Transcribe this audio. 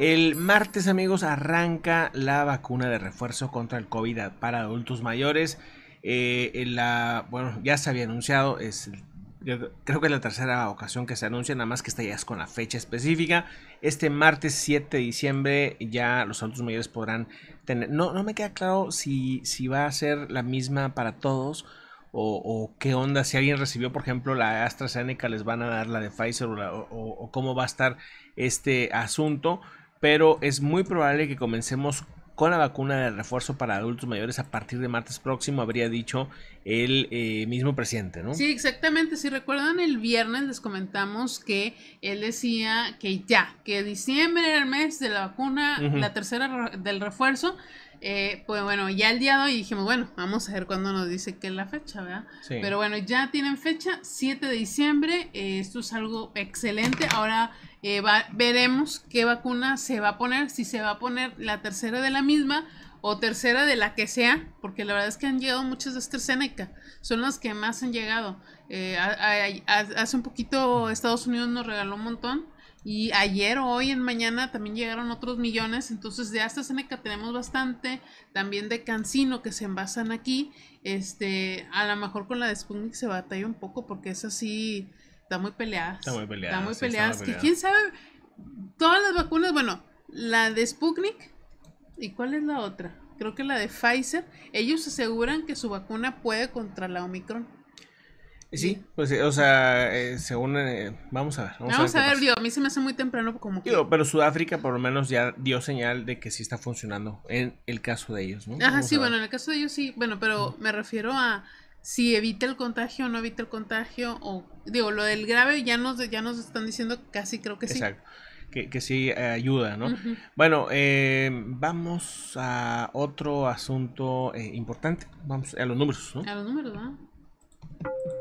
El martes, amigos, arranca la vacuna de refuerzo contra el COVID para adultos mayores. Eh, bueno, ya se había anunciado, es, creo que es la tercera ocasión que se anuncia, nada más que esta ya es con la fecha específica. Este martes 7 de diciembre ya los adultos mayores podrán tener... No, no me queda claro si, si va a ser la misma para todos. O, qué onda, si alguien recibió, por ejemplo, la AstraZeneca, les van a dar la de Pfizer o cómo va a estar este asunto pero es muy probable que comencemos con la vacuna de refuerzo para adultos mayores a partir de martes próximo, habría dicho el eh, mismo presidente, ¿no? Sí, exactamente. Si recuerdan, el viernes les comentamos que él decía que ya, que diciembre era el mes de la vacuna, la tercera del refuerzo, eh, pues bueno, ya el día de hoy dijimos, bueno, vamos a ver cuándo nos dice que es la fecha, ¿verdad? Pero bueno, ya tienen fecha, 7 de diciembre, eh, esto es algo excelente. Ahora eh, veremos qué vacuna se va a poner, si se va a poner la tercera de la misma o tercera de la que sea, porque la verdad es que han llegado muchas de AstraZeneca, son las que más han llegado. Eh, hace un poquito Estados Unidos nos regaló un montón y ayer o hoy en mañana también llegaron otros millones. Entonces de AstraZeneca tenemos bastante. También de Cancino que se envasan aquí. Este, a lo mejor con la de Sputnik se batalla un poco porque es así. Está muy peleada. Está muy peleada. Está muy peleada. que quién sabe. Todas las vacunas, bueno, la de Sputnik. ¿Y cuál es la otra? Creo que la de Pfizer. Ellos aseguran que su vacuna puede contra la Omicron. Sí, pues, eh, o sea, eh, según. Eh, vamos a ver. Vamos, a ver, a a mí se me hace muy temprano como que... pero Sudáfrica por lo menos ya dio señal de que sí está funcionando en el caso de ellos, ¿no? Ajá, sí, bueno, en el caso de ellos sí. Bueno, pero me refiero a si evita el contagio o no evita el contagio. O, digo, lo del grave ya nos, ya nos están diciendo casi creo que sí. Exacto. Que, que sí ayuda, ¿no? Bueno, em, vamos a otro asunto importante. Vamos a los números, ¿no? A los números, ¿no?